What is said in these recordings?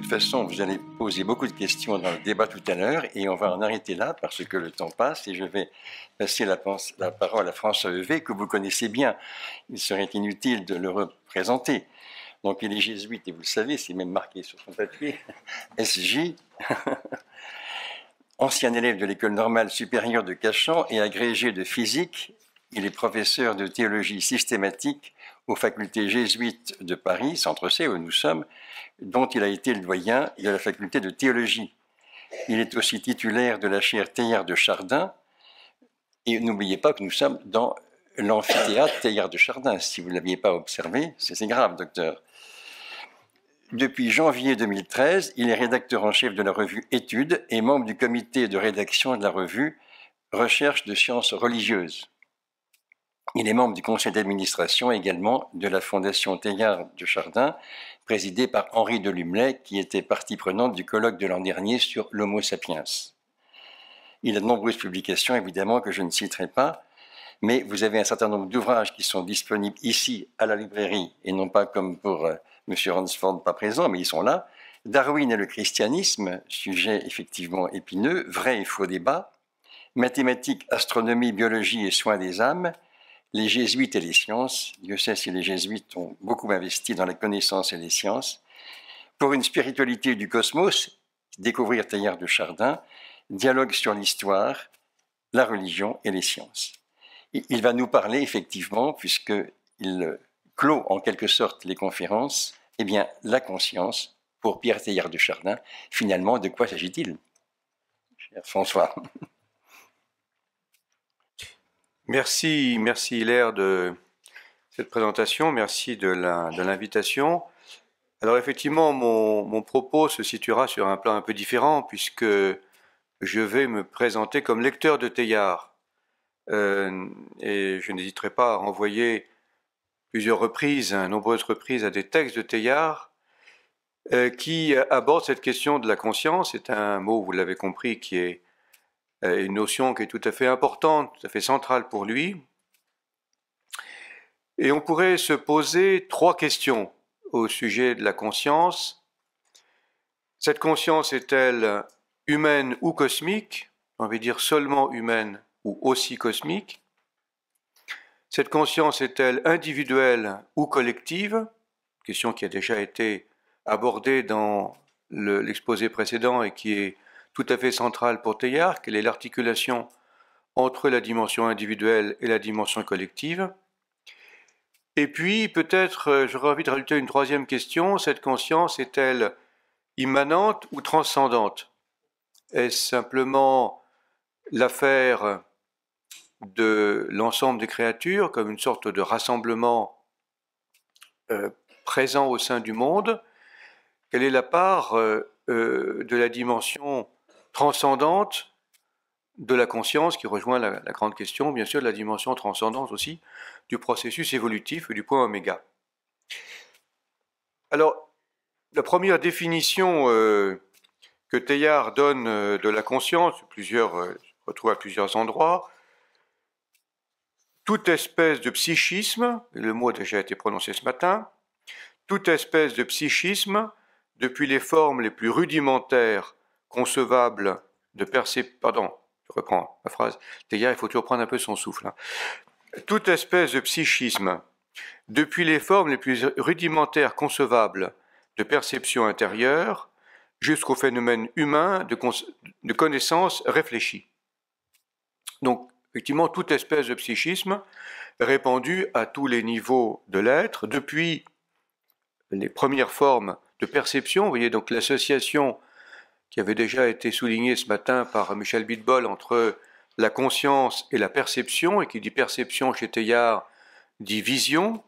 toute façon, vous allez poser beaucoup de questions dans le débat tout à l'heure et on va en arrêter là parce que le temps passe et je vais passer la, parole à François Evé que vous connaissez bien. Il serait inutile de le représenter. Donc il est jésuite et vous le savez, c'est même marqué sur son papier, SJ, ancien élève de l'école normale supérieure de Cachan et agrégé de physique. Il est professeur de théologie systématique aux facultés jésuites de Paris, Centre-C, où nous sommes, dont il a été le doyen et de la faculté de théologie. Il est aussi titulaire de la chaire Théière de Chardin. Et n'oubliez pas que nous sommes dans l'amphithéâtre Théière de Chardin. Si vous ne l'aviez pas observé, c'est grave, docteur. Depuis janvier 2013, il est rédacteur en chef de la revue Études et membre du comité de rédaction de la revue Recherche de sciences religieuses. Il est membre du conseil d'administration également de la Fondation Teilhard de Chardin, présidée par Henri de Lumley, qui était partie prenante du colloque de l'an dernier sur l'Homo sapiens. Il a de nombreuses publications, évidemment, que je ne citerai pas, mais vous avez un certain nombre d'ouvrages qui sont disponibles ici à la librairie, et non pas comme pour euh, M. Ransford, pas présent, mais ils sont là. Darwin et le christianisme, sujet effectivement épineux, vrai et faux débat. Mathématiques, astronomie, biologie et soins des âmes les jésuites et les sciences, Dieu sait si les jésuites ont beaucoup investi dans la connaissance et les sciences, pour une spiritualité du cosmos, découvrir Teilhard de Chardin, dialogue sur l'histoire, la religion et les sciences. Il va nous parler effectivement, puisqu'il clôt en quelque sorte les conférences, eh bien, la conscience, pour Pierre Teilhard de Chardin, finalement, de quoi s'agit-il Cher François Merci, merci Hilaire de cette présentation, merci de l'invitation. Alors effectivement, mon, propos se situera sur un plan un peu différent puisque je vais me présenter comme lecteur de Teilhard. Euh, et je n'hésiterai pas à renvoyer plusieurs reprises, nombreuses reprises à des textes de Teilhard euh, qui abordent cette question de la conscience. C'est un mot, vous l'avez compris, qui est euh, une notion qui est tout à fait importante, tout à fait centrale pour lui. Et on pourrait se poser trois questions au sujet de la conscience. Cette conscience est-elle humaine ou cosmique On veut dire seulement humaine ou aussi cosmique Cette conscience est-elle individuelle ou collective Question qui a déjà été abordée dans l'exposé précédent et qui est tout à fait centrale pour Teilhard, quelle est l'articulation entre la dimension individuelle et la dimension collective. Et puis, peut-être, euh, j'aurais envie de rajouter une troisième question, cette conscience est-elle immanente ou transcendante Est-ce simplement l'affaire de l'ensemble des créatures comme une sorte de rassemblement euh, présent au sein du monde Quelle est la part euh, de la dimension transcendante de la conscience, qui rejoint la, grande question, bien sûr, de la dimension transcendante aussi, du processus évolutif et du point oméga. Alors, la première définition euh, que Teilhard donne euh, de la conscience, plusieurs, euh, retrouve à plusieurs endroits, toute espèce de psychisme, le mot a déjà été prononcé ce matin, toute espèce de psychisme, depuis les formes les plus rudimentaires concevable de perception. Pardon, je reprends la phrase. D'ailleurs, il faut toujours prendre un peu son souffle. Hein. Toute espèce de psychisme, depuis les formes les plus rudimentaires concevables de perception intérieure jusqu'au phénomène humain de, de connaissance réfléchie. Donc, effectivement, toute espèce de psychisme répandue à tous les niveaux de l'être, depuis les premières formes de perception, vous voyez donc l'association qui avait déjà été souligné ce matin par Michel Bidbol entre la conscience et la perception, et qui dit perception chez Teilhard dit vision,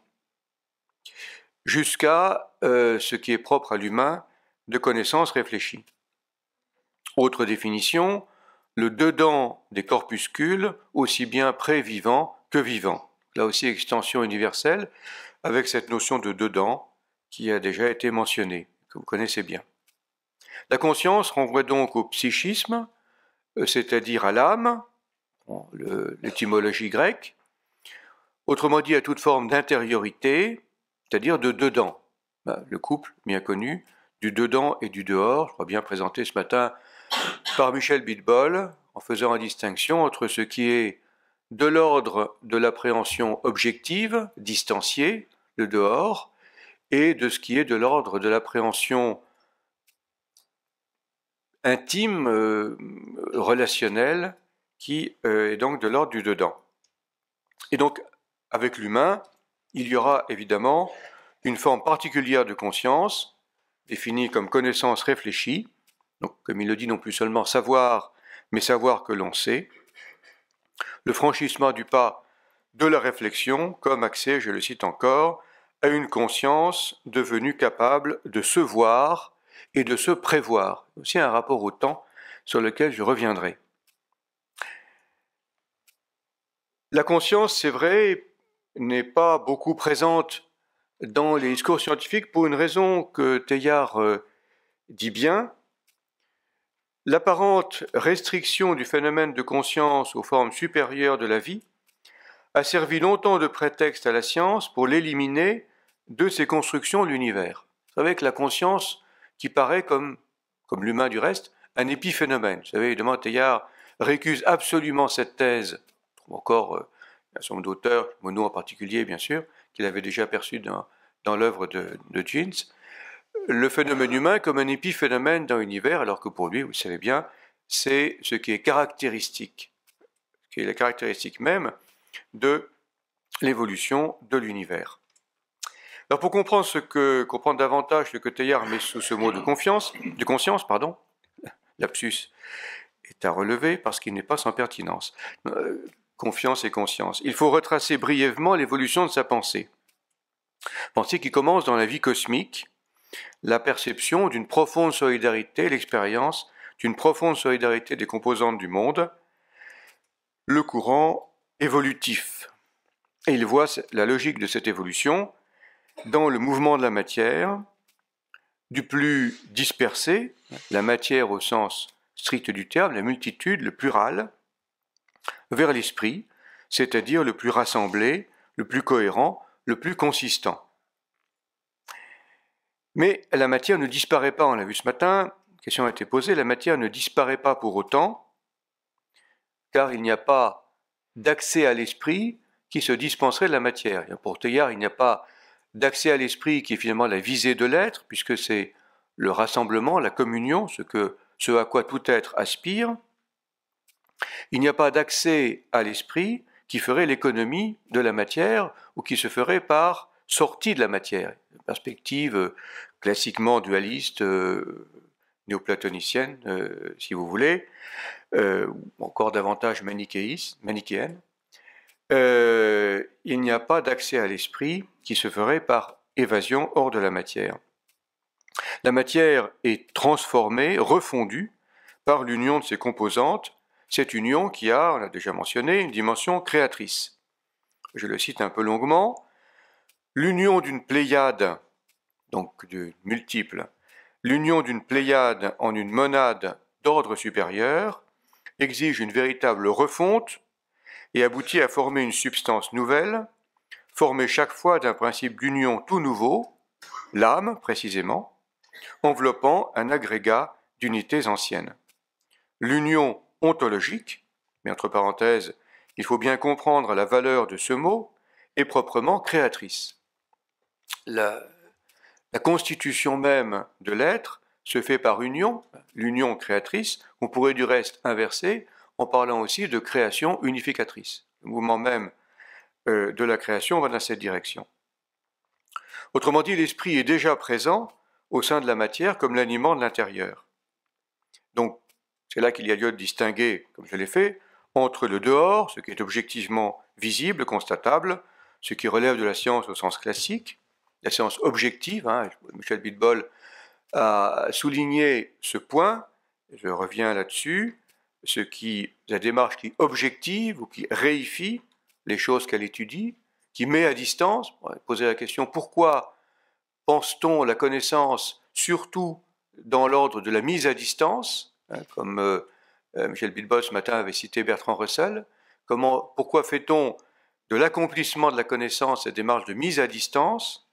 jusqu'à euh, ce qui est propre à l'humain de connaissance réfléchie. Autre définition, le dedans des corpuscules, aussi bien pré-vivants que vivants. Là aussi, extension universelle, avec cette notion de dedans qui a déjà été mentionnée, que vous connaissez bien. La conscience renvoie donc au psychisme, euh, c'est-à-dire à l'âme, l'étymologie grecque, autrement dit à toute forme d'intériorité, c'est-à-dire de dedans. Bah, le couple bien connu, du dedans et du dehors, je crois bien présenté ce matin par Michel Bidbol, en faisant la distinction entre ce qui est de l'ordre de l'appréhension objective, distanciée, le dehors, et de ce qui est de l'ordre de l'appréhension intime, euh, relationnel, qui euh, est donc de l'ordre du dedans. Et donc, avec l'humain, il y aura évidemment une forme particulière de conscience, définie comme connaissance réfléchie, donc comme il le dit non plus seulement savoir, mais savoir que l'on sait, le franchissement du pas de la réflexion comme accès, je le cite encore, à une conscience devenue capable de se voir et de se prévoir. Aussi un rapport au temps sur lequel je reviendrai. La conscience, c'est vrai, n'est pas beaucoup présente dans les discours scientifiques pour une raison que Teilhard euh, dit bien. L'apparente restriction du phénomène de conscience aux formes supérieures de la vie a servi longtemps de prétexte à la science pour l'éliminer de ses constructions de l'univers. Vous savez que la conscience qui paraît comme, comme l'humain du reste, un épiphénomène. Vous savez, évidemment, Teilhard récuse absolument cette thèse, encore euh, un certain nombre d'auteurs, Monod en particulier, bien sûr, qu'il avait déjà aperçu dans, dans l'œuvre de, Jeans, le phénomène humain comme un épiphénomène dans l'univers, alors que pour lui, vous le savez bien, c'est ce qui est caractéristique, qui est la caractéristique même de l'évolution de l'univers. Alors pour comprendre ce que comprendre davantage ce que Théard met sous ce mot de confiance, de conscience, pardon, lapsus est à relever parce qu'il n'est pas sans pertinence. Euh, confiance et conscience. Il faut retracer brièvement l'évolution de sa pensée. Pensée qui commence dans la vie cosmique, la perception d'une profonde solidarité, l'expérience d'une profonde solidarité des composantes du monde, le courant évolutif. Et il voit la logique de cette évolution dans le mouvement de la matière, du plus dispersé, la matière au sens strict du terme, la multitude, le plural, vers l'esprit, c'est-à-dire le plus rassemblé, le plus cohérent, le plus consistant. Mais la matière ne disparaît pas, on l'a vu ce matin, la question a été posée, la matière ne disparaît pas pour autant, car il n'y a pas d'accès à l'esprit qui se dispenserait de la matière. Pour Teilhard, il n'y a pas d'accès à l'esprit qui est finalement la visée de l'être, puisque c'est le rassemblement, la communion, ce, que, ce à quoi tout être aspire, il n'y a pas d'accès à l'esprit qui ferait l'économie de la matière ou qui se ferait par sortie de la matière, perspective euh, classiquement dualiste, euh, néoplatonicienne, euh, si vous voulez, ou encore davantage manichéenne. Euh, il n'y a pas d'accès à l'esprit qui se ferait par évasion hors de la matière. La matière est transformée, refondue, par l'union de ses composantes, cette union qui a, on l'a déjà mentionné, une dimension créatrice. Je le cite un peu longuement, l'union d'une pléiade, donc de multiples, l'union d'une pléiade en une monade d'ordre supérieur exige une véritable refonte et aboutit à former une substance nouvelle, formée chaque fois d'un principe d'union tout nouveau, l'âme précisément, enveloppant un agrégat d'unités anciennes. L'union ontologique, mais entre parenthèses, il faut bien comprendre la valeur de ce mot, est proprement créatrice. La, constitution même de l'être se fait par union, l'union créatrice, on pourrait du reste inverser, en parlant aussi de création unificatrice. Le mouvement même euh, de la création va dans cette direction. Autrement dit, l'esprit est déjà présent au sein de la matière comme l'animant de l'intérieur. Donc, c'est là qu'il y a lieu de distinguer, comme je l'ai fait, entre le dehors, ce qui est objectivement visible, constatable, ce qui relève de la science au sens classique, la science objective. Hein, Michel Bitbol a souligné ce point, je reviens là-dessus ce qui, la démarche qui objective ou qui réifie les choses qu'elle étudie, qui met à distance, poser la question pourquoi pense-t-on la connaissance surtout dans l'ordre de la mise à distance, hein, comme euh, euh, Michel Bilbao ce matin avait cité Bertrand Russell, comment, pourquoi fait-on de l'accomplissement de la connaissance cette démarche de mise à distance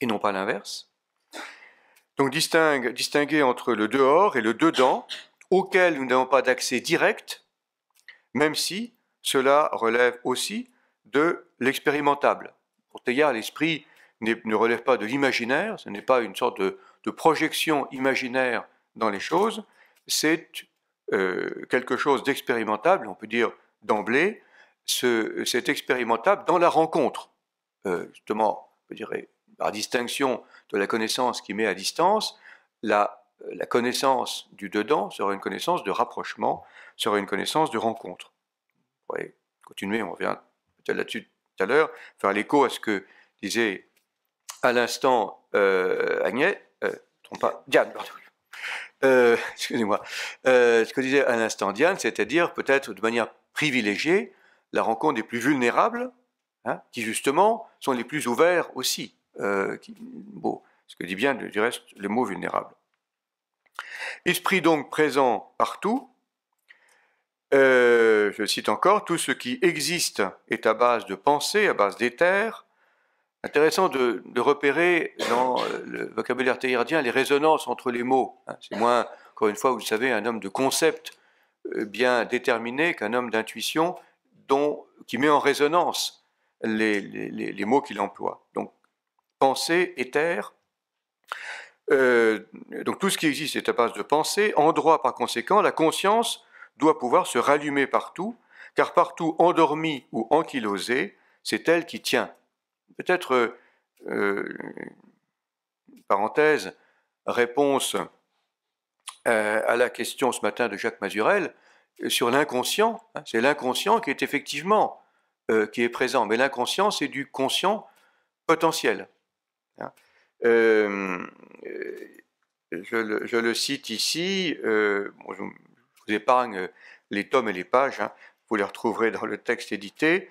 et non pas l'inverse Donc distingue, distinguer entre le dehors et le dedans, Auquel nous n'avons pas d'accès direct, même si cela relève aussi de l'expérimentable. Pour Teilhard, l'esprit ne relève pas de l'imaginaire, ce n'est pas une sorte de, projection imaginaire dans les choses, c'est euh, quelque chose d'expérimentable, on peut dire d'emblée, c'est expérimentable dans la rencontre. Euh, justement, justement, peut dire, par distinction de la connaissance qui met à distance, la euh, la connaissance du dedans sera une connaissance de rapprochement, sera une connaissance de rencontre. Vous voyez, continuer, on revient peut-être là-dessus tout à l'heure, faire l'écho à ce que disait à l'instant euh, Agnès, euh, pas, Diane, euh, excusez-moi, ce que disait à l'instant Diane, c'est-à-dire peut-être de manière privilégiée la rencontre des plus vulnérables, hein, qui justement sont les plus ouverts aussi. bon, ce que dit bien du reste le mot vulnérable. Esprit donc présent partout. Euh, je cite encore, tout ce qui existe est à base de pensée, à base d'éther. Intéressant de, repérer dans le vocabulaire théardien les résonances entre les mots. Hein. C'est moins, encore une fois, vous le savez, un homme de concept euh, bien déterminé qu'un homme d'intuition qui met en résonance les, les mots qu'il emploie. Donc, pensée, éther. Euh, donc tout ce qui existe est à base de pensée. En droit, par conséquent, la conscience doit pouvoir se rallumer partout, car partout endormie ou ankylosée, c'est elle qui tient. Peut-être, euh, euh, parenthèse, réponse à la question ce matin de Jacques Mazurel sur l'inconscient. Hein, c'est l'inconscient qui est effectivement qui est présent, mais l'inconscient, c'est du conscient potentiel. Hein. Euh, euh, je, le, cite ici, euh, je vous épargne les tomes et les pages, hein. vous les retrouverez dans le texte édité,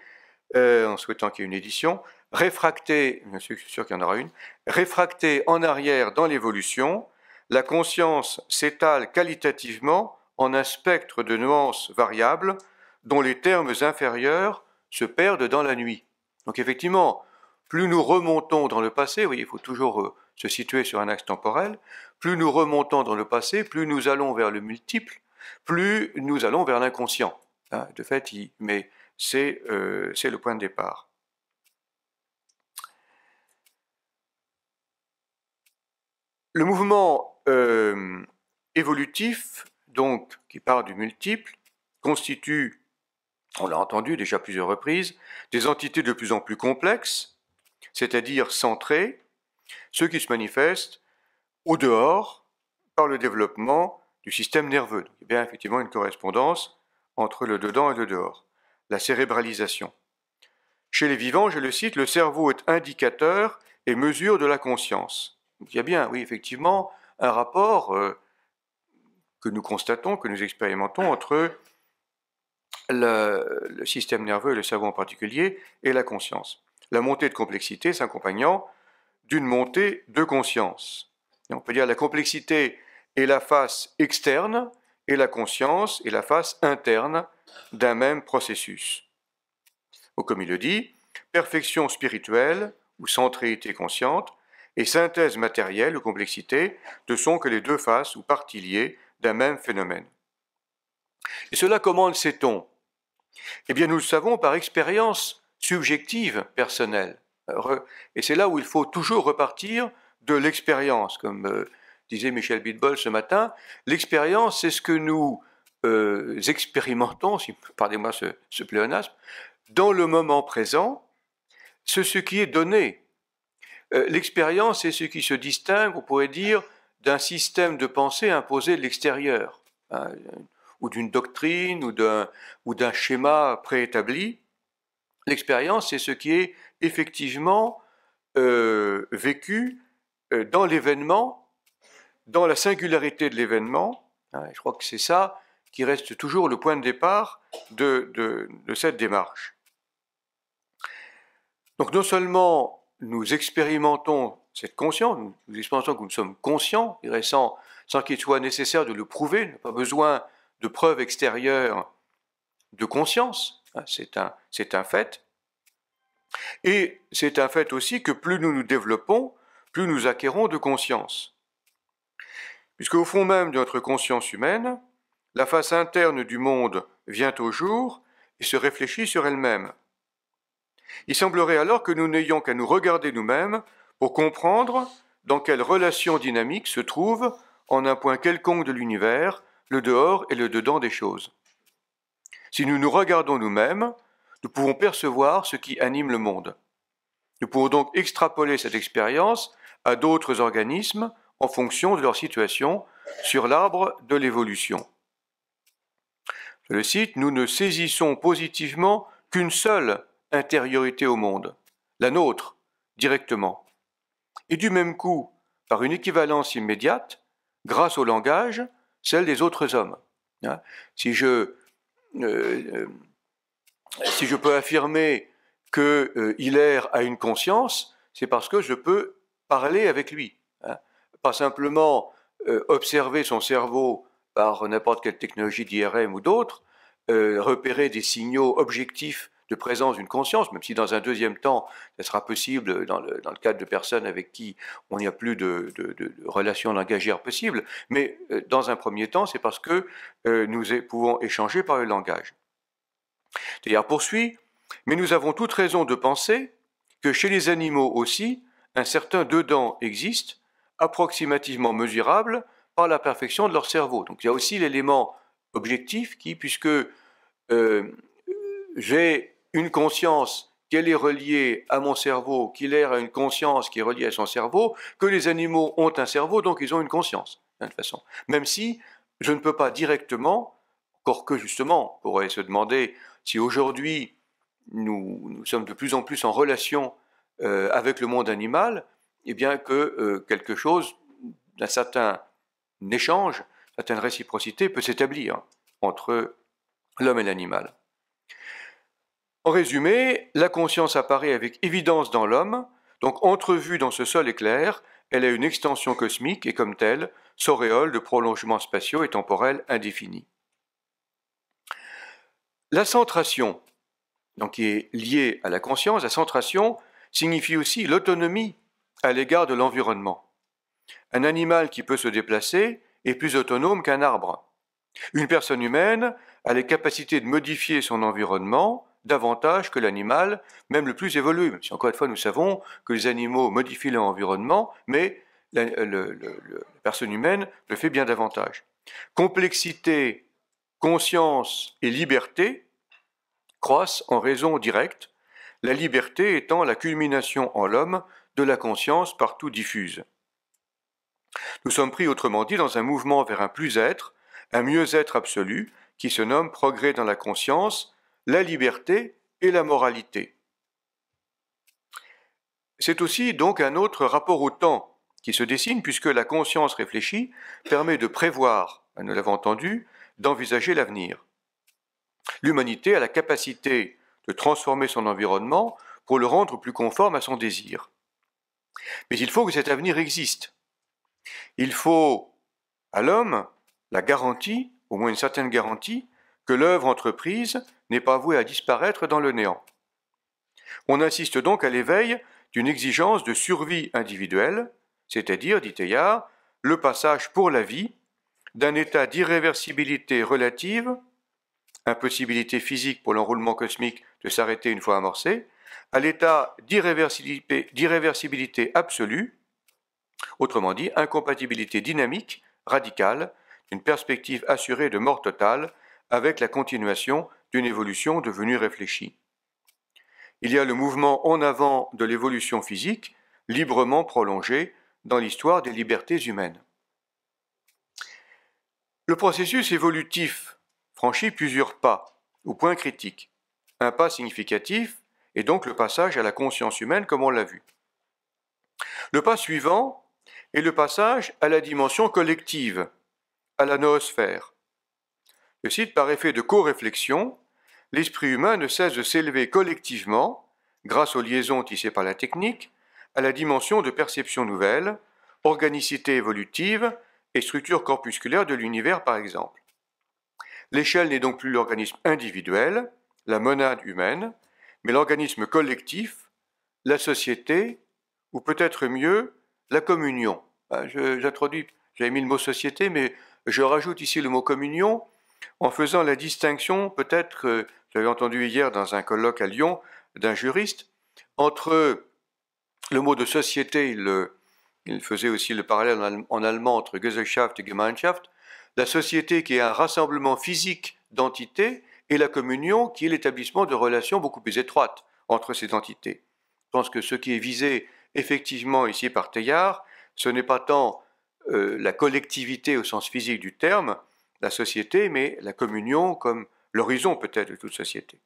en souhaitant qu'il y ait une édition, réfracté, je suis sûr qu'il y en aura une, réfracté en arrière dans l'évolution, la conscience s'étale qualitativement en un spectre de nuances variables dont les termes inférieurs se perdent dans la nuit. Donc effectivement, plus nous remontons dans le passé, oui, il faut toujours euh, se situer sur un axe temporel, plus nous remontons dans le passé, plus nous allons vers le multiple, plus nous allons vers l'inconscient. Hein, de fait, mais euh, c'est le point de départ. Le mouvement euh, évolutif, donc, qui part du multiple, constitue, on l'a entendu déjà plusieurs reprises, des entités de plus en plus complexes, c'est-à-dire centré, ce qui se manifeste au dehors par le développement du système nerveux. il y a bien effectivement une correspondance entre le dedans et le dehors, la cérébralisation. Chez les vivants, je le cite, le cerveau est indicateur et mesure de la conscience. il y a bien, oui, effectivement, un rapport euh, que nous constatons, que nous expérimentons entre le, le, système nerveux, le cerveau en particulier, et la conscience la montée de complexité s'accompagnant d'une montée de conscience. Et on peut dire la complexité est la face externe et la conscience est la face interne d'un même processus. Ou comme il le dit, perfection spirituelle ou centréité consciente et synthèse matérielle ou complexité ne sont que les deux faces ou parties liées d'un même phénomène. Et cela, comment le sait-on Eh bien, nous le savons par expérience subjective personnelle. Et c'est là où il faut toujours repartir de l'expérience, comme euh, disait Michel Bitbol ce matin. L'expérience, c'est ce que nous euh, expérimentons, si, pardonnez-moi ce, pléonasme, dans le moment présent, c'est ce qui est donné. Euh, l'expérience, c'est ce qui se distingue, on pourrait dire, d'un système de pensée imposé de l'extérieur, hein, ou d'une doctrine, ou d'un, ou d'un schéma préétabli. L'expérience, c'est ce qui est effectivement euh, vécu euh, dans l'événement, dans la singularité de l'événement. Ah je crois que c'est ça qui reste toujours le point de départ de, cette démarche. Donc non seulement nous expérimentons cette conscience, nous expérimentons que nous sommes conscients, et sans, sans qu'il soit nécessaire de le prouver, il n'y pas besoin de preuves extérieures de conscience, ah, c'est un, un fait. Et c'est un fait aussi que plus nous nous développons, plus nous acquérons de conscience. Puisque au fond même de notre conscience humaine, la face interne du monde vient au jour et se réfléchit sur elle-même. Il semblerait alors que nous n'ayons qu'à nous regarder nous-mêmes pour comprendre dans quelle relation dynamique se trouve, en un point quelconque de l'univers, le dehors et le dedans des choses. Si nous nous regardons nous-mêmes, nous pouvons percevoir ce qui anime le monde. Nous pouvons donc extrapoler cette expérience à d'autres organismes en fonction de leur situation sur l'arbre de l'évolution. Je le cite, nous ne saisissons positivement qu'une seule intériorité au monde, la nôtre, directement. Et du même coup, par une équivalence immédiate, grâce au langage, celle des autres hommes. Hein si je euh, euh, si je peux affirmer que euh, Hilaire a une conscience, c'est parce que je peux parler avec lui. Hein. Pas simplement observer son cerveau par n'importe quelle technologie d'IRM ou d'autres, repérer des signaux objectifs de présence d'une conscience, même si dans un deuxième temps, ça sera possible dans le, cadre de personnes avec qui on n'y a plus de, relations langagières possibles, mais euh, dans un premier temps, c'est parce que euh, nous pouvons échanger par le langage. D'ailleurs, poursuit, mais nous avons toute raison de penser que chez les animaux aussi, un certain dedans existe, approximativement mesurable par la perfection de leur cerveau. Donc il y a aussi l'élément objectif qui, puisque euh, j'ai une conscience qu'elle est reliée à mon cerveau, qu'il est à une conscience qui est reliée à son cerveau, que les animaux ont un cerveau, donc ils ont une conscience, de toute façon. Même si je ne peux pas directement, encore que justement, on pourrait se demander si aujourd'hui nous, sommes de plus en plus en relation euh, avec le monde animal, et eh bien que euh, quelque chose d'un certain échange, certaine réciprocité peut s'établir entre l'homme et l'animal. En résumé, la conscience apparaît avec évidence dans l'homme, donc entrevue dans ce sol éclair, elle a une extension cosmique et comme telle, s'auréole de prolongements spatiaux et temporels indéfinis. La centration, donc qui est liée à la conscience, la centration signifie aussi l'autonomie à l'égard de l'environnement. Un animal qui peut se déplacer est plus autonome qu'un arbre. Une personne humaine a les capacités de modifier son environnement davantage que l'animal, même le plus évolué, même si encore une fois nous savons que les animaux modifient l'environnement, mais la, la personne humaine le fait bien davantage. Complexité, conscience et liberté croissent en raison directe, la liberté étant la culmination en l'homme de la conscience partout diffuse. Nous sommes pris, autrement dit, dans un mouvement vers un plus-être, un mieux-être absolu, qui se nomme progrès dans la conscience la liberté et la moralité. C'est aussi donc un autre rapport au temps qui se dessine puisque la conscience réfléchie permet de prévoir, nous l'avons entendu, d'envisager l'avenir. L'humanité a la capacité de transformer son environnement pour le rendre plus conforme à son désir. Mais il faut que cet avenir existe. Il faut à l'homme la garantie, au moins une certaine garantie, que l'œuvre entreprise n'est pas voué à disparaître dans le néant. On insiste donc à l'éveil d'une exigence de survie individuelle, c'est-à-dire, dit Teilhard, le passage pour la vie d'un état d'irréversibilité relative, impossibilité physique pour l'enroulement cosmique de s'arrêter une fois amorcé, à l'état d'irréversibilité absolue, autrement dit incompatibilité dynamique radicale d'une perspective assurée de mort totale avec la continuation d'une évolution devenue réfléchie. Il y a le mouvement en avant de l'évolution physique, librement prolongé dans l'histoire des libertés humaines. Le processus évolutif franchit plusieurs pas, ou points critiques. Un pas significatif est donc le passage à la conscience humaine comme on l'a vu. Le pas suivant est le passage à la dimension collective, à la noosphère, je cite par effet de co-réflexion, l'esprit humain ne cesse de s'élever collectivement, grâce aux liaisons tissées par la technique, à la dimension de perception nouvelle, organicité évolutive et structure corpusculaire de l'univers par exemple. L'échelle n'est donc plus l'organisme individuel, la monade humaine, mais l'organisme collectif, la société, ou peut-être mieux, la communion. Ah, J'ai j'avais mis le mot société, mais je rajoute ici le mot communion en faisant la distinction, peut-être que euh, j'avais entendu hier dans un colloque à Lyon d'un juriste, entre le mot de société, il, faisait aussi le parallèle en, allemand entre Gesellschaft et Gemeinschaft, la société qui est un rassemblement physique d'entités et la communion qui est l'établissement de relations beaucoup plus étroites entre ces entités. Je pense que ce qui est visé effectivement ici par Teilhard, ce n'est pas tant euh, la collectivité au sens physique du terme, la société, mais la communion comme l'horizon peut-être de toute société.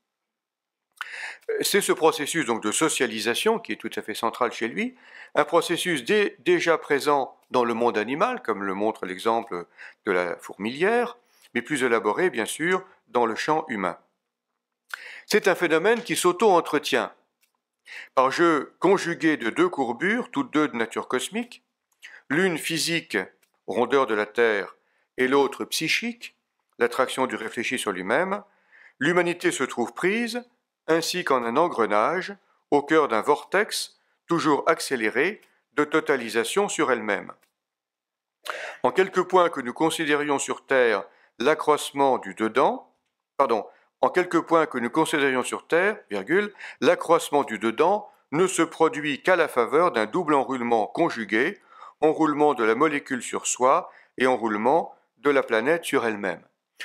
Euh, c'est ce processus donc de socialisation qui est tout à fait central chez lui, un processus déjà présent dans le monde animal, comme le montre l'exemple de la fourmilière, mais plus élaboré bien sûr dans le champ humain. C'est un phénomène qui s'auto-entretient par jeu conjugué de deux courbures, toutes deux de nature cosmique, l'une physique, rondeur de la Terre, et l'autre psychique, l'attraction du réfléchi sur lui-même, l'humanité se trouve prise, ainsi qu'en un engrenage, au cœur d'un vortex toujours accéléré de totalisation sur elle-même. En quelques points que nous considérions sur Terre l'accroissement du dedans, pardon, en quelques points que nous considérions sur Terre, l'accroissement du dedans ne se produit qu'à la faveur d'un double enroulement conjugué, enroulement de la molécule sur soi et enroulement de la planète sur elle-même.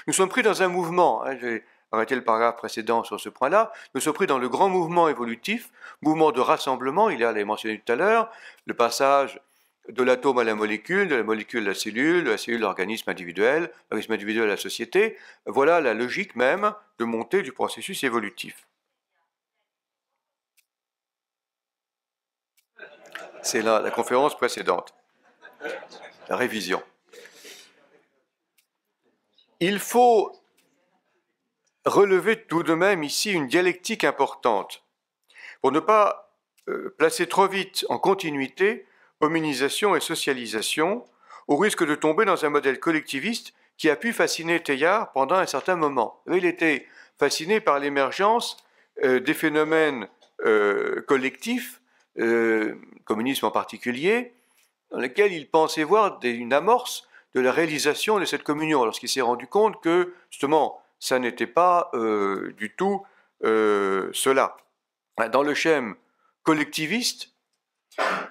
Nous sommes pris dans un mouvement, hein, j'ai arrêté le paragraphe précédent sur ce point-là, nous sommes pris dans le grand mouvement évolutif, mouvement de rassemblement, il y a mentionner mentionné tout à l'heure, le passage de l'atome à la molécule, de la molécule à la cellule, de la cellule à l'organisme individuel, l'organisme individuel à la société. Voilà la logique même de montée du processus évolutif. C'est la conférence précédente, la révision. Il faut relever tout de même ici une dialectique importante pour ne pas euh, placer trop vite en continuité hominisation et socialisation, au risque de tomber dans un modèle collectiviste qui a pu fasciner Teilhard pendant un certain moment. Il était fasciné par l'émergence euh, des phénomènes euh, collectifs, communisme en particulier, dans lesquels il pensait voir une amorce de la réalisation de cette communion, lorsqu'il s'est rendu compte que, justement, ça n'était pas euh, du tout euh, cela. Dans le schème collectiviste,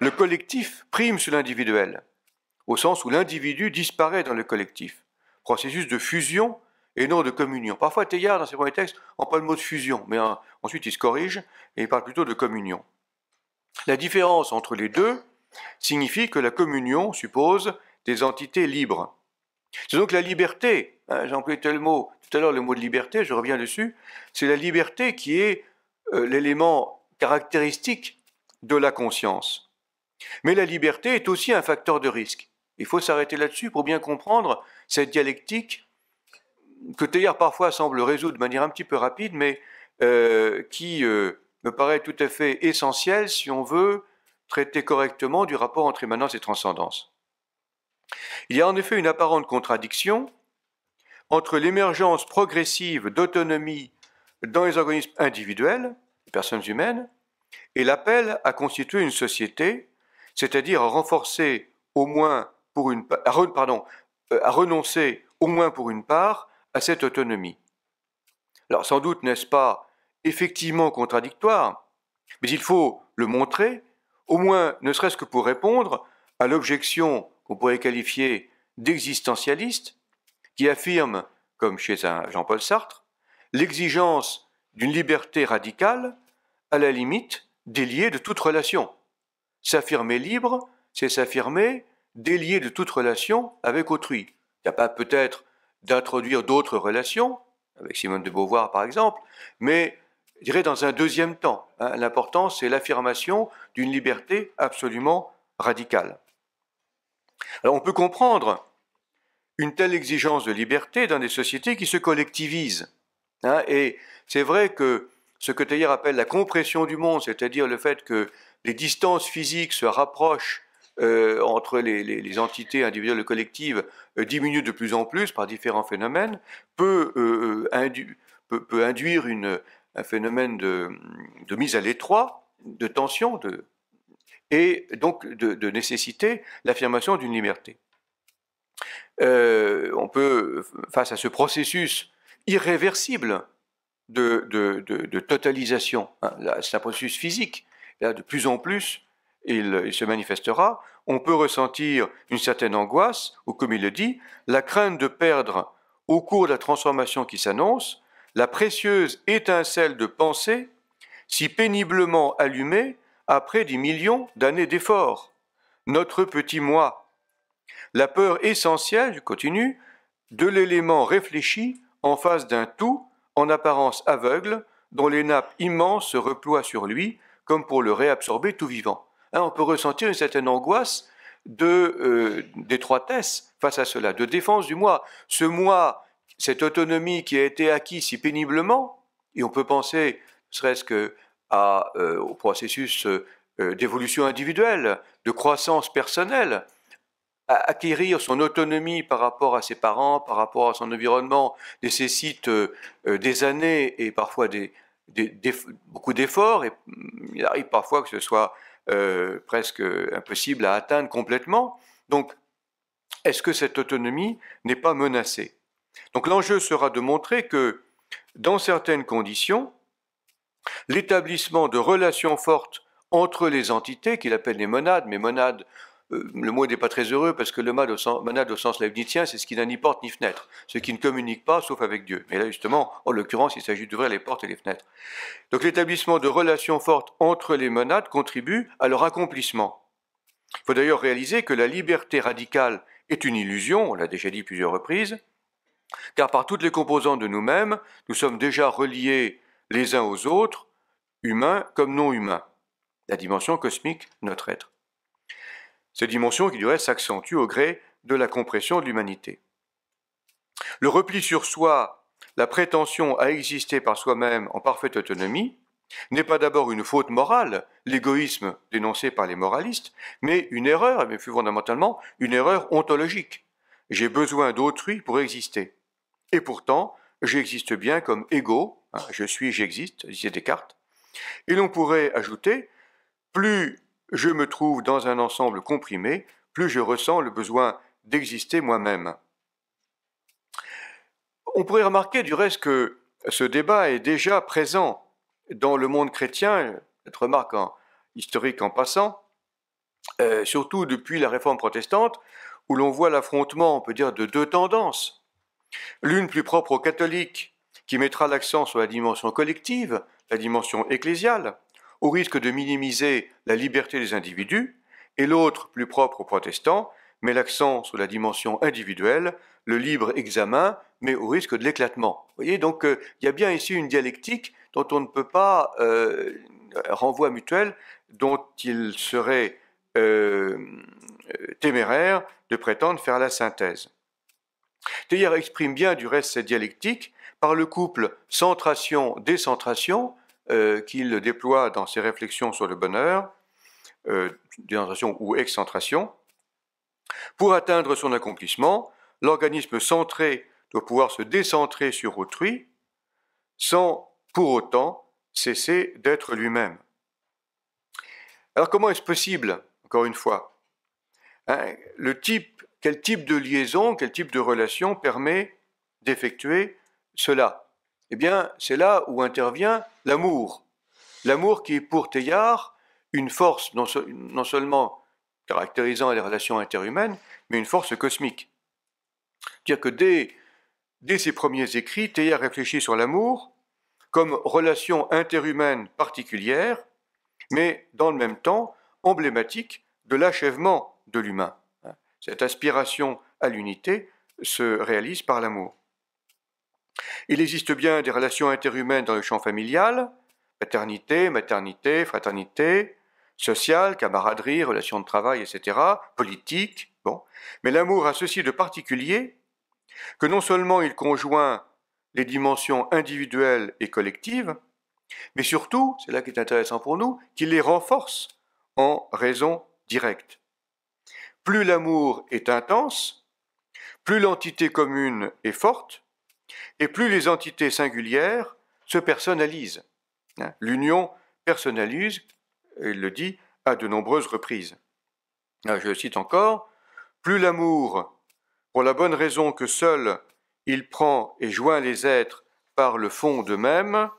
le collectif prime sur l'individuel, au sens où l'individu disparaît dans le collectif. Processus de fusion et non de communion. Parfois, Teilhard, dans ses premiers textes, en parle le mot de fusion, mais hein, ensuite il se corrige et il parle plutôt de communion. La différence entre les deux signifie que la communion suppose des entités libres. C'est donc la liberté, hein, j'ai employé tel mot, tout à l'heure le mot de liberté, je reviens dessus, c'est la liberté qui est euh, l'élément caractéristique de la conscience. Mais la liberté est aussi un facteur de risque. Il faut s'arrêter là-dessus pour bien comprendre cette dialectique que Teilhard parfois semble résoudre de manière un petit peu rapide, mais euh, qui euh, me paraît tout à fait essentielle si on veut traiter correctement du rapport entre émanence et transcendance. Il y a en effet une apparente contradiction entre l'émergence progressive d'autonomie dans les organismes individuels, les personnes humaines, et l'appel à constituer une société, c'est-à-dire à renforcer au moins pour une pardon, euh, à renoncer au moins pour une part à cette autonomie. Alors sans doute n'est-ce pas effectivement contradictoire, mais il faut le montrer, au moins ne serait-ce que pour répondre à l'objection qu'on pourrait qualifier d'existentialiste, qui affirme, comme chez Jean-Paul Sartre, l'exigence d'une liberté radicale, à la limite déliée de toute relation. S'affirmer libre, c'est s'affirmer déliée de toute relation avec autrui. Il n'y a pas peut-être d'introduire d'autres relations, avec Simone de Beauvoir par exemple, mais je dirais dans un deuxième temps. Hein. L'important, c'est l'affirmation d'une liberté absolument radicale. Alors on peut comprendre une telle exigence de liberté dans des sociétés qui se collectivisent. Hein, et c'est vrai que ce que Thayer appelle la compression du monde, c'est-à-dire le fait que les distances physiques se rapprochent euh, entre les, entités individuelles et collectives euh, diminuent de plus en plus par différents phénomènes, peut, euh, induire un phénomène de, de mise à l'étroit, de tension, de, et donc de, nécessiter l'affirmation d'une liberté. Euh, on peut, face à ce processus irréversible de, totalisation, hein, c'est un processus physique, de plus en plus il se manifestera, on peut ressentir une certaine angoisse, ou comme il le dit, la crainte de perdre au cours de la transformation qui s'annonce, la précieuse étincelle de pensée, si péniblement allumée, après des millions d'années d'efforts. Notre petit moi. La peur essentielle, continue, de l'élément réfléchi en face d'un tout, en apparence aveugle, dont les nappes immenses se reploient sur lui, comme pour le réabsorber tout vivant. Hein, on peut ressentir une certaine angoisse de euh, d'étroitesse face à cela, de défense du moi. Ce moi, cette autonomie qui a été acquise si péniblement, et on peut penser, serait-ce que à, euh, au processus euh, euh, d'évolution individuelle, de croissance personnelle, à acquérir son autonomie par rapport à ses parents, par rapport à son environnement, nécessite des années et parfois beaucoup d'efforts, et mm, il arrive parfois que ce soit presque impossible à atteindre complètement. Donc, est-ce que cette autonomie n'est pas menacée Donc l'enjeu sera de montrer que dans certaines conditions, l'établissement de relations fortes entre les entités qu'il appelle les monades, mais monades, euh, le mot n'est pas très heureux parce que le mal au sens, monade au sens leibnizien, c'est ce qui n'a ni porte ni fenêtre, ce qui ne communique pas sauf avec Dieu. Mais là, justement, en l'occurrence, il s'agit d'ouvrir les portes et les fenêtres. Donc l'établissement de relations fortes entre les monades contribue à leur accomplissement. Il faut d'ailleurs réaliser que la liberté radicale est une illusion, on l'a déjà dit plusieurs reprises, car par toutes les composantes de nous-mêmes, nous sommes déjà reliés les uns aux autres, humains comme non humains. La dimension cosmique, notre être. Cette dimension qui du reste au gré de la compression de l'humanité. Le repli sur soi, la prétention à exister par soi-même en parfaite autonomie, n'est pas d'abord une faute morale, l'égoïsme dénoncé par les moralistes, mais une erreur, mais plus fondamentalement, une erreur ontologique. J'ai besoin d'autrui pour exister. Et pourtant, j'existe bien comme ego, hein, je suis, j'existe, disait Descartes. Et l'on pourrait ajouter, plus je me trouve dans un ensemble comprimé, plus je ressens le besoin d'exister moi-même. On pourrait remarquer du reste que ce débat est déjà présent dans le monde chrétien, cette remarque historique en passant, euh, surtout depuis la réforme protestante, où l'on voit l'affrontement, on peut dire, de deux tendances. L'une plus propre aux catholiques, qui mettra l'accent sur la dimension collective, la dimension ecclésiale, au risque de minimiser la liberté des individus, et l'autre plus propre aux protestants, met l'accent sur la dimension individuelle, le libre examen, mais au risque de l'éclatement. voyez, donc euh, il y a bien ici une dialectique dont on ne peut pas, euh, renvoi mutuel, dont il serait euh, euh, téméraire de prétendre faire la synthèse. Théière exprime bien du reste cette dialectique par le couple centration-décentration euh, qu'il déploie dans ses réflexions sur le bonheur, euh, décentration ou excentration. Pour atteindre son accomplissement, l'organisme centré doit pouvoir se décentrer sur autrui sans pour autant cesser d'être lui-même. Alors comment est-ce possible, encore une fois hein, Le type quel type de liaison, quel type de relation permet d'effectuer cela Eh bien, c'est là où intervient l'amour. L'amour qui est pour Teilhard une force non, seulement caractérisant les relations interhumaines, mais une force cosmique. Dire que dès, dès ses premiers écrits, Teilhard réfléchit sur l'amour comme relation interhumaine particulière, mais dans le même temps emblématique de l'achèvement de l'humain. Cette aspiration à l'unité se réalise par l'amour. Il existe bien des relations interhumaines dans le champ familial, paternité, maternité, fraternité, sociale, camaraderie, relations de travail, etc., politique, bon. Mais l'amour a ceci de particulier que non seulement il conjoint les dimensions individuelles et collectives, mais surtout, c'est là qui est intéressant pour nous, qu'il les renforce en raison directe plus l'amour est intense, plus l'entité commune est forte, et plus les entités singulières se personnalisent. Hein, l'union personnalise, il le dit, à de nombreuses reprises. Ah, je cite encore, plus l'amour, pour la bonne raison que seul il prend et joint les êtres par le fond d'eux-mêmes,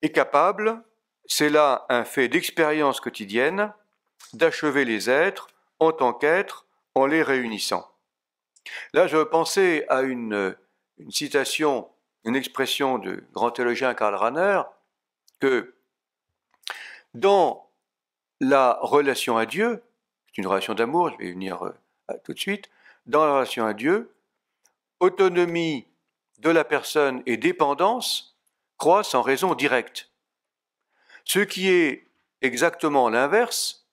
est capable, c'est là un fait d'expérience quotidienne, d'achever les êtres en tant qu'êtres en les réunissant. Là, je pensais à une, citation, une expression du grand théologien Karl Rahner, que dans la relation à Dieu, c'est une relation d'amour, je vais y venir euh, tout de suite, dans la relation à Dieu, autonomie de la personne et dépendance croissent en raison directe. Ce qui est exactement l'inverse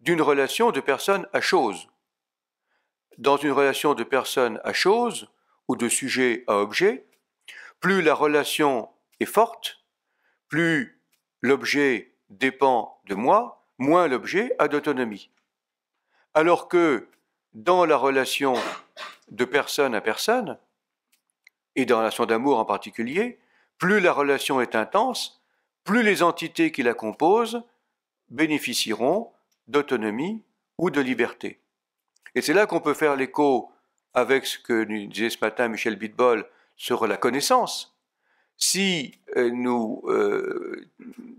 d'une relation de personne à chose. Dans une relation de personne à chose, ou de sujet à objet, plus la relation est forte, plus l'objet dépend de moi, moins l'objet a d'autonomie. Alors que dans la relation de personne à personne, et dans la relation d'amour en particulier, plus la relation est intense, plus les entités qui la composent bénéficieront d'autonomie ou de liberté. Et c'est là qu'on peut faire l'écho avec ce que nous disait ce matin Michel Bitbol sur la connaissance. Si euh, nous euh,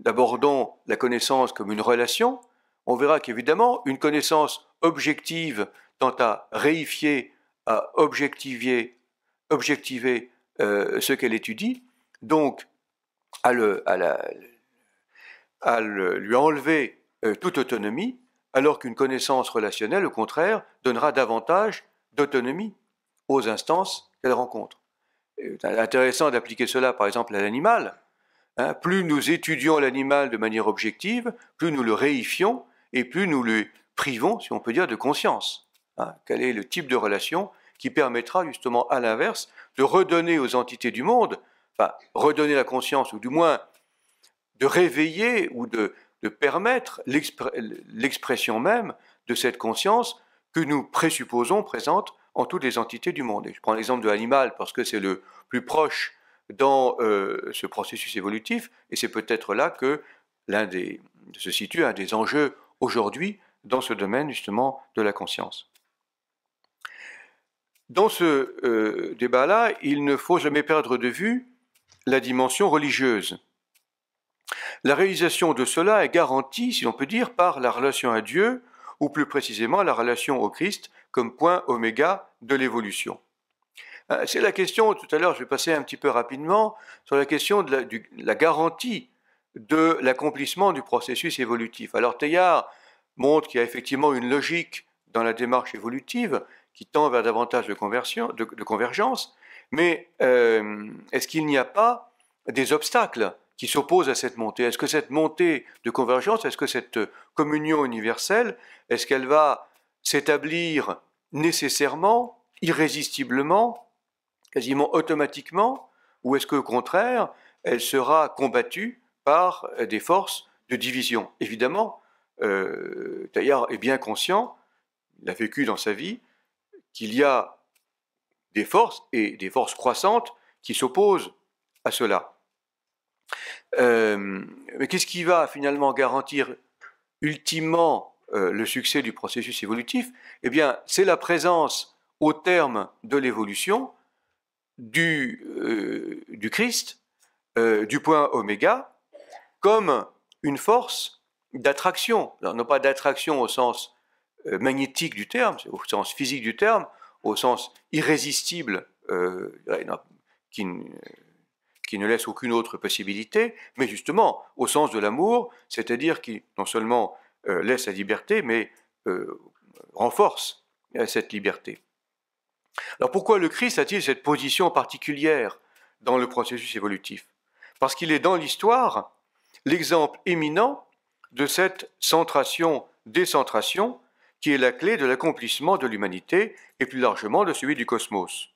abordons la connaissance comme une relation, on verra qu'évidemment, une connaissance objective tend à réifier, à objectiver, objectiver euh, ce qu'elle étudie, donc à, lui enlever toute autonomie, alors qu'une connaissance relationnelle, au contraire, donnera davantage d'autonomie aux instances qu'elle rencontre. C'est intéressant d'appliquer cela, par exemple, à l'animal. Hein. plus nous étudions l'animal de manière objective, plus nous le réifions et plus nous le privons, si on peut dire, de conscience. Hein. quel est le type de relation qui permettra justement, à l'inverse, de redonner aux entités du monde, enfin, redonner la conscience, ou du moins de réveiller ou de de permettre l'expression même de cette conscience que nous présupposons présente en toutes les entités du monde. je prends l'exemple de l'animal parce que c'est le plus proche dans euh, ce processus évolutif, et c'est peut-être là que l'un des, se situe un des enjeux aujourd'hui dans ce domaine justement de la conscience. Dans ce euh, débat-là, il ne faut jamais perdre de vue la dimension religieuse la réalisation de cela est garantie, si l'on peut dire, par la relation à Dieu, ou plus précisément la relation au Christ comme point oméga de l'évolution. Euh, c'est la question, tout à l'heure je vais passer un petit peu rapidement, sur la question de la, garantie de l'accomplissement du processus évolutif. Alors Teilhard montre qu'il y a effectivement une logique dans la démarche évolutive qui tend vers davantage de, convergence, mais euh, est-ce qu'il n'y a pas des obstacles qui s'oppose à cette montée. Est-ce que cette montée de convergence, est-ce que cette euh, communion universelle, est-ce qu'elle va s'établir nécessairement, irrésistiblement, quasiment automatiquement, ou est-ce qu'au contraire, elle sera combattue par euh, des forces de division Évidemment, euh, est bien conscient, il a vécu dans sa vie, qu'il y a des forces, et des forces croissantes, qui s'opposent à cela. Euh, mais qu'est-ce qui va finalement garantir ultimement euh, le succès du processus évolutif Eh bien, c'est la présence au terme de l'évolution du, euh, du Christ, du point oméga, comme une force d'attraction. Non pas d'attraction au sens magnétique du terme, au sens physique du terme, au sens irrésistible, qui, qui ne laisse aucune autre possibilité, mais justement au sens de l'amour, c'est-à-dire qui non seulement euh, laisse la liberté, mais euh, renforce euh, cette liberté. Alors pourquoi le Christ a-t-il cette position particulière dans le processus évolutif Parce qu'il est dans l'histoire l'exemple éminent de cette centration-décentration qui est la clé de l'accomplissement de l'humanité et plus largement de celui du cosmos.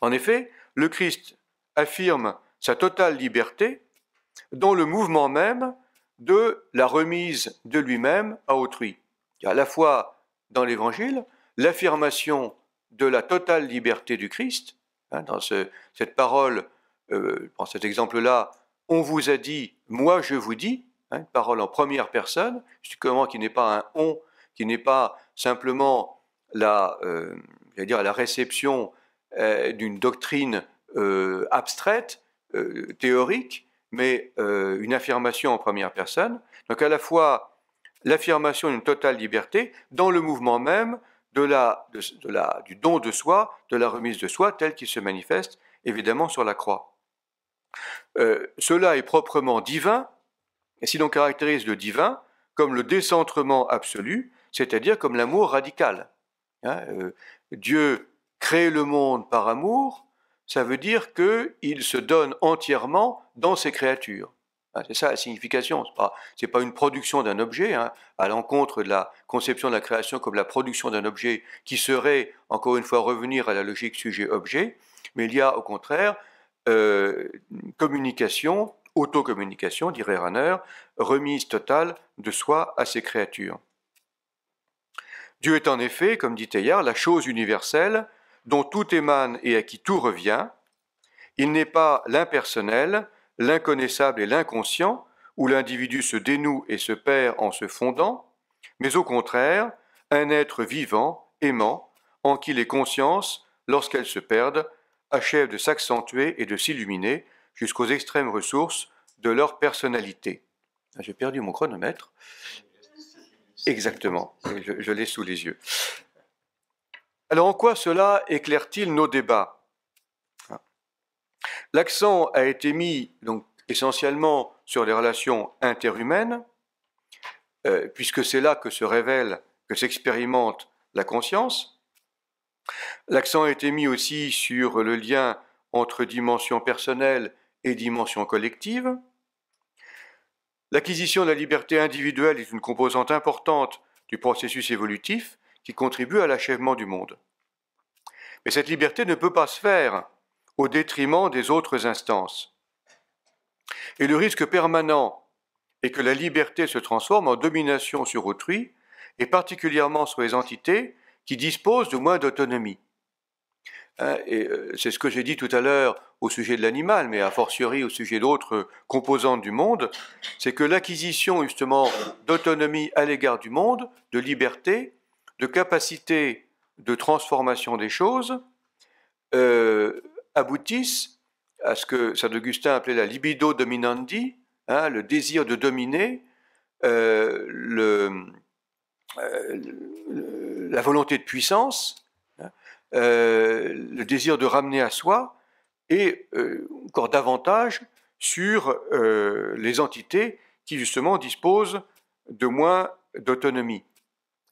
En effet, le Christ affirme sa totale liberté dans le mouvement même de la remise de lui-même à autrui. Il y a à la fois dans l'Évangile l'affirmation de la totale liberté du Christ, hein, dans cette parole, euh, dans cet exemple-là, on vous a dit, moi je vous dis, hein, une parole en première personne, comment qui n'est pas un on, qui n'est pas simplement la, euh, la réception euh, d'une doctrine euh, abstraite, euh, théorique, mais euh, une affirmation en première personne. Donc à la fois l'affirmation d'une totale liberté dans le mouvement même de la, du don de soi, de la remise de soi, tel qu'il se manifeste évidemment sur la croix. cela est proprement divin, et si l'on caractérise le divin comme le décentrement absolu, c'est-à-dire comme l'amour radical. Hein, Dieu crée le monde par amour, ça veut dire qu'il se donne entièrement dans ses créatures. Hein, c'est ça la signification. Ce n'est pas, une production d'un objet, hein. à l'encontre de la conception de la création comme la production d'un objet qui serait, encore une fois, revenir à la logique sujet-objet, mais il y a au contraire euh, communication, autocommunication, dirait Rahner, remise totale de soi à ses créatures. Dieu est en effet, comme dit Teilhard, la chose universelle dont tout émane et à qui tout revient, il n'est pas l'impersonnel, l'inconnaissable et l'inconscient, où l'individu se dénoue et se perd en se fondant, mais au contraire, un être vivant, aimant, en qui les consciences, lorsqu'elles se perdent, achèvent de s'accentuer et de s'illuminer jusqu'aux extrêmes ressources de leur personnalité. Ah, j'ai perdu mon chronomètre. Exactement, je, je l'ai sous les yeux. Alors en quoi cela éclaire-t-il nos débats ah. L'accent a été mis donc, essentiellement sur les relations interhumaines, euh, puisque c'est là que se révèle, que s'expérimente la conscience. L'accent a été mis aussi sur le lien entre dimension personnelle et dimension collective. L'acquisition de la liberté individuelle est une composante importante du processus évolutif qui contribue à l'achèvement du monde. Mais cette liberté ne peut pas se faire au détriment des autres instances. Et le risque permanent est que la liberté se transforme en domination sur autrui, et particulièrement sur les entités qui disposent de moins d'autonomie. Hein, euh, c'est ce que j'ai dit tout à l'heure au sujet de l'animal, mais a fortiori au sujet d'autres composantes du monde, c'est que l'acquisition justement d'autonomie à l'égard du monde, de liberté, de capacité de transformation des choses euh, aboutissent à ce que saint Augustin appelait la libido dominandi, hein, le désir de dominer, euh, euh, la volonté de puissance, hein, le désir de ramener à soi, et encore davantage sur les entités qui justement disposent de moins d'autonomie.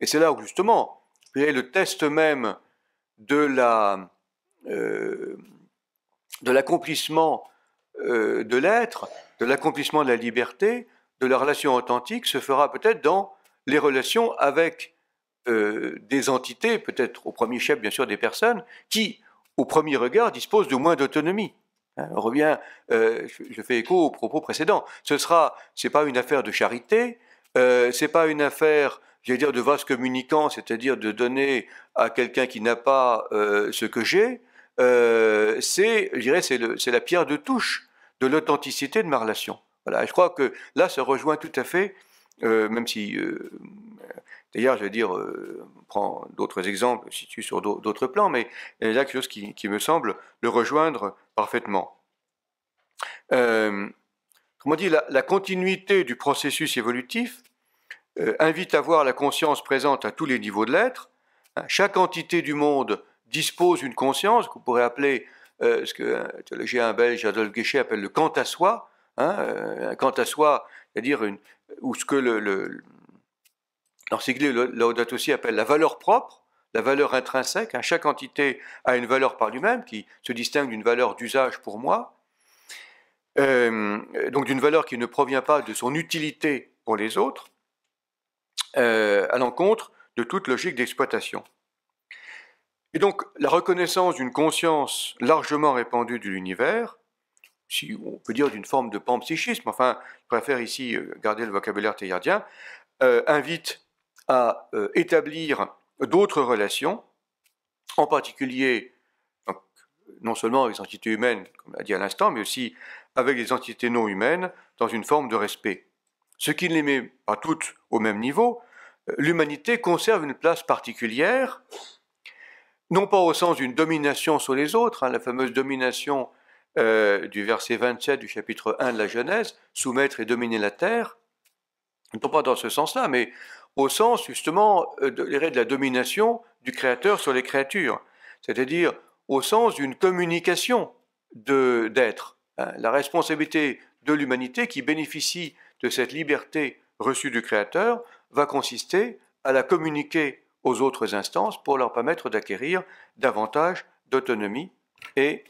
Et c'est là où justement, le test même de la euh, de l'accomplissement euh, de l'être, de l'accomplissement de la liberté, de la relation authentique se fera peut-être dans les relations avec euh, des entités, peut-être au premier chef bien sûr des personnes, qui au premier regard disposent de moins d'autonomie. Hein, on revient, je fais écho aux propos précédents. Ce sera, c'est pas une affaire de charité, c'est pas une affaire dire de vase communicant, c'est-à-dire de donner à quelqu'un qui n'a pas euh, ce que j'ai, euh, c'est, je dirais, c'est la pierre de touche de l'authenticité de ma relation. Voilà, je crois que là, ça rejoint tout à fait, euh, même si, d'ailleurs, je vais dire, on prend d'autres exemples, situés sur d'autres plans, mais il quelque chose qui, me semble le rejoindre parfaitement. comment dire, dit, la, continuité du processus évolutif euh, invite à voir la conscience présente à tous les niveaux de l'être. Hein, chaque entité du monde dispose d'une conscience, qu'on pourrait appeler, euh, ce que le géant belge, Adolphe Guéchet, appelle le quant à soi, hein, euh, un quant à soi, c'est-à-dire ou ce que le, le l'encyclique Laudato aussi appelle la valeur propre, la valeur intrinsèque. Hein, chaque entité a une valeur par lui-même qui se distingue d'une valeur d'usage pour moi, donc d'une valeur qui ne provient pas de son utilité pour les autres. Euh, à l'encontre de toute logique d'exploitation. Et donc, la reconnaissance d'une conscience largement répandue de l'univers, si on peut dire d'une forme de panpsychisme, enfin, je préfère ici euh, garder le vocabulaire théardien, euh, invite à établir d'autres relations, en particulier non seulement avec les entités humaines, comme on l'a dit à l'instant, mais aussi avec les entités non humaines, dans une forme de respect ce qui ne les met pas toutes au même niveau, euh, l'humanité conserve une place particulière, non pas au sens d'une domination sur les autres, hein, la fameuse domination euh, du verset 27 du chapitre 1 de la Genèse, soumettre et dominer la terre, non pas dans ce sens-là, mais au sens justement euh, de, la domination du Créateur sur les créatures, c'est-à-dire au sens d'une communication d'être, hein, la responsabilité de l'humanité qui bénéficie de cette liberté reçue du Créateur va consister à la communiquer aux autres instances pour leur permettre d'acquérir davantage d'autonomie et,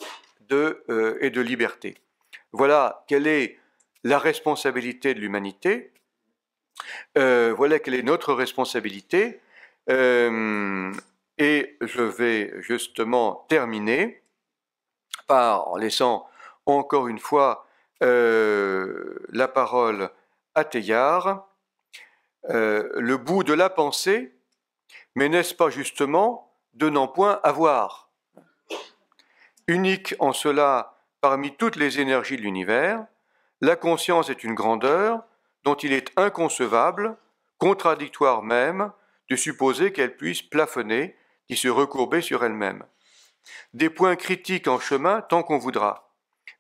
euh, et de, liberté. Voilà quelle est la responsabilité de l'humanité, euh, voilà quelle est notre responsabilité, euh, et je vais justement terminer par en laissant encore une fois la parole euh, le bout de la pensée, mais n'est-ce pas justement de n'en point avoir Unique en cela parmi toutes les énergies de l'univers, la conscience est une grandeur dont il est inconcevable, contradictoire même, de supposer qu'elle puisse plafonner, qui se recourber sur elle-même. Des points critiques en chemin tant qu'on voudra,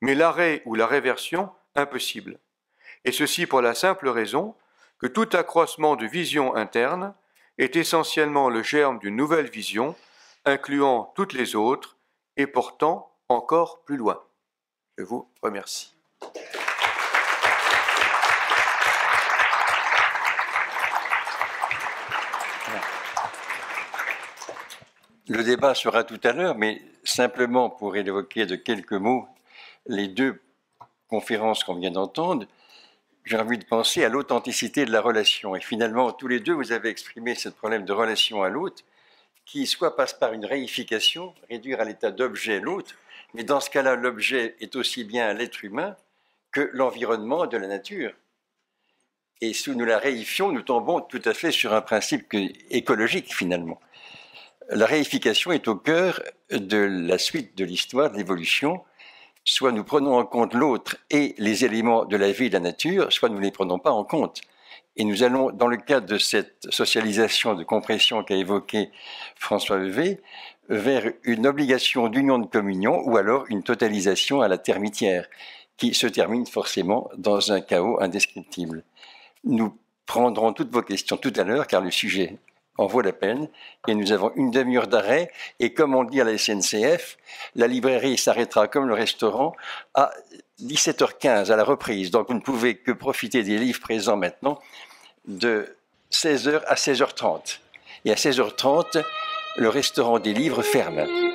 mais l'arrêt ou la réversion impossible et ceci pour la simple raison que tout accroissement de vision interne est essentiellement le germe d'une nouvelle vision, incluant toutes les autres et portant encore plus loin. Je vous remercie. Le débat sera tout à l'heure, mais simplement pour évoquer de quelques mots les deux conférences qu'on vient d'entendre, j'ai envie de penser à l'authenticité de la relation. Et finalement, tous les deux, vous avez exprimé ce problème de relation à l'autre, qui soit passe par une réification, réduire à l'état d'objet l'autre, mais dans ce cas-là, l'objet est aussi bien l'être humain que l'environnement de la nature. Et si nous la réifions, nous tombons tout à fait sur un principe écologique finalement. La réification est au cœur de la suite de l'histoire de l'évolution, soit nous prenons en compte l'autre et les éléments de la vie et de la nature, soit nous ne les prenons pas en compte. Et nous allons, dans le cadre de cette socialisation de compression qu'a évoqué François Levé, vers une obligation d'union de communion ou alors une totalisation à la termitière, qui se termine forcément dans un chaos indescriptible. Nous prendrons toutes vos questions tout à l'heure, car le sujet en vaut la peine. Et nous avons une demi-heure d'arrêt. Et comme on le dit à la SNCF, la librairie s'arrêtera comme le restaurant à 17h15 à la reprise. Donc vous ne pouvez que profiter des livres présents maintenant de 16h à 16h30. Et à 16h30, le restaurant des livres ferme.